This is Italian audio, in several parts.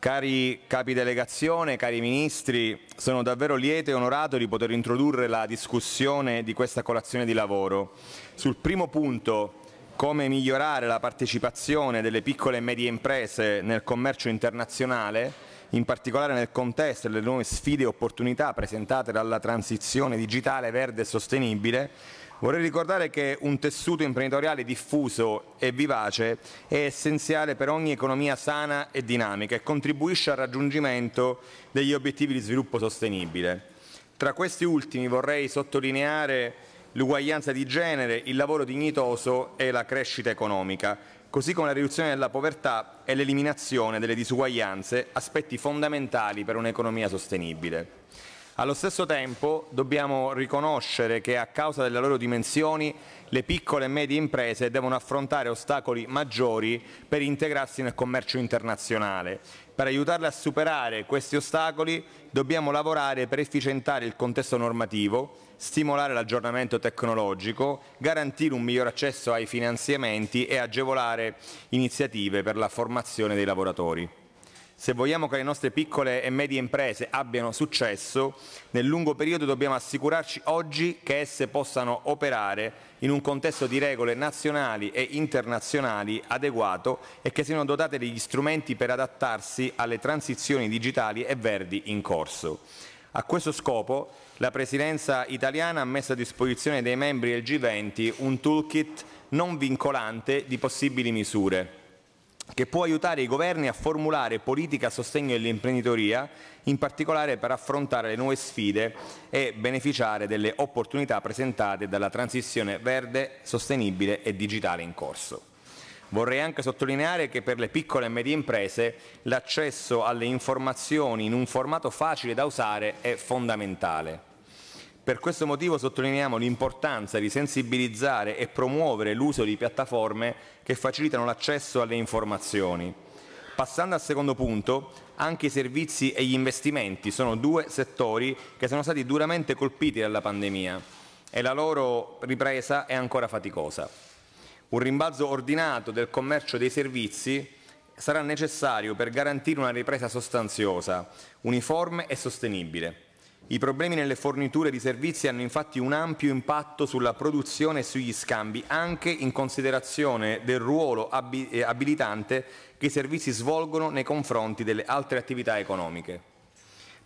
Cari capi delegazione, cari ministri, sono davvero lieto e onorato di poter introdurre la discussione di questa colazione di lavoro. Sul primo punto, come migliorare la partecipazione delle piccole e medie imprese nel commercio internazionale, in particolare nel contesto delle nuove sfide e opportunità presentate dalla transizione digitale verde e sostenibile, vorrei ricordare che un tessuto imprenditoriale diffuso e vivace è essenziale per ogni economia sana e dinamica e contribuisce al raggiungimento degli obiettivi di sviluppo sostenibile. Tra questi ultimi vorrei sottolineare l'uguaglianza di genere, il lavoro dignitoso e la crescita economica, così come la riduzione della povertà e l'eliminazione delle disuguaglianze, aspetti fondamentali per un'economia sostenibile. Allo stesso tempo dobbiamo riconoscere che a causa delle loro dimensioni le piccole e medie imprese devono affrontare ostacoli maggiori per integrarsi nel commercio internazionale. Per aiutarle a superare questi ostacoli dobbiamo lavorare per efficientare il contesto normativo, stimolare l'aggiornamento tecnologico, garantire un miglior accesso ai finanziamenti e agevolare iniziative per la formazione dei lavoratori. Se vogliamo che le nostre piccole e medie imprese abbiano successo, nel lungo periodo dobbiamo assicurarci oggi che esse possano operare in un contesto di regole nazionali e internazionali adeguato e che siano dotate degli strumenti per adattarsi alle transizioni digitali e verdi in corso. A questo scopo la Presidenza italiana ha messo a disposizione dei membri del G20 un toolkit non vincolante di possibili misure che può aiutare i governi a formulare politica a sostegno dell'imprenditoria, in particolare per affrontare le nuove sfide e beneficiare delle opportunità presentate dalla transizione verde, sostenibile e digitale in corso. Vorrei anche sottolineare che per le piccole e medie imprese l'accesso alle informazioni in un formato facile da usare è fondamentale. Per questo motivo sottolineiamo l'importanza di sensibilizzare e promuovere l'uso di piattaforme che facilitano l'accesso alle informazioni. Passando al secondo punto, anche i servizi e gli investimenti sono due settori che sono stati duramente colpiti dalla pandemia e la loro ripresa è ancora faticosa. Un rimbalzo ordinato del commercio dei servizi sarà necessario per garantire una ripresa sostanziosa, uniforme e sostenibile. I problemi nelle forniture di servizi hanno infatti un ampio impatto sulla produzione e sugli scambi, anche in considerazione del ruolo eh, abilitante che i servizi svolgono nei confronti delle altre attività economiche.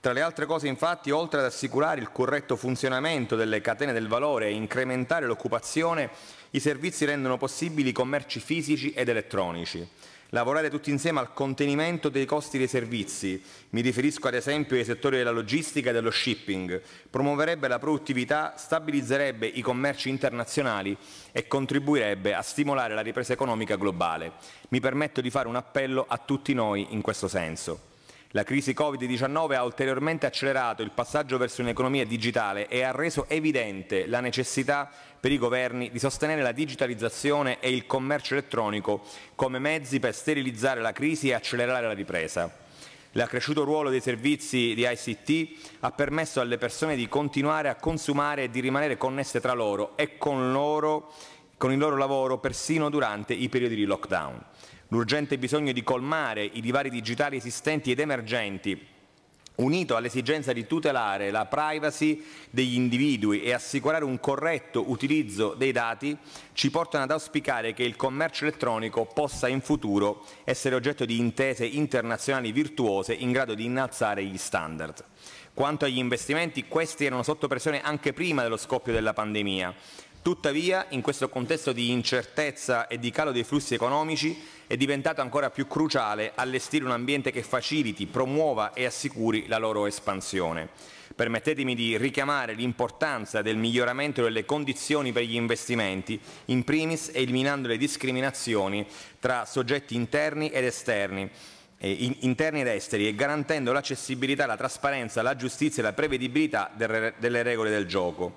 Tra le altre cose, infatti, oltre ad assicurare il corretto funzionamento delle catene del valore e incrementare l'occupazione, i servizi rendono possibili i commerci fisici ed elettronici lavorare tutti insieme al contenimento dei costi dei servizi, mi riferisco ad esempio ai settori della logistica e dello shipping, promuoverebbe la produttività, stabilizzerebbe i commerci internazionali e contribuirebbe a stimolare la ripresa economica globale. Mi permetto di fare un appello a tutti noi in questo senso. La crisi Covid-19 ha ulteriormente accelerato il passaggio verso un'economia digitale e ha reso evidente la necessità per i governi di sostenere la digitalizzazione e il commercio elettronico come mezzi per sterilizzare la crisi e accelerare la ripresa. L'accresciuto ruolo dei servizi di ICT ha permesso alle persone di continuare a consumare e di rimanere connesse tra loro e con, loro, con il loro lavoro persino durante i periodi di lockdown. L'urgente bisogno di colmare i divari digitali esistenti ed emergenti unito all'esigenza di tutelare la privacy degli individui e assicurare un corretto utilizzo dei dati, ci portano ad auspicare che il commercio elettronico possa in futuro essere oggetto di intese internazionali virtuose in grado di innalzare gli standard. Quanto agli investimenti, questi erano sotto pressione anche prima dello scoppio della pandemia. Tuttavia, in questo contesto di incertezza e di calo dei flussi economici, è diventato ancora più cruciale allestire un ambiente che faciliti, promuova e assicuri la loro espansione. Permettetemi di richiamare l'importanza del miglioramento delle condizioni per gli investimenti, in primis eliminando le discriminazioni tra soggetti interni ed esterni, interni ed esteri e garantendo l'accessibilità, la trasparenza, la giustizia e la prevedibilità delle regole del gioco.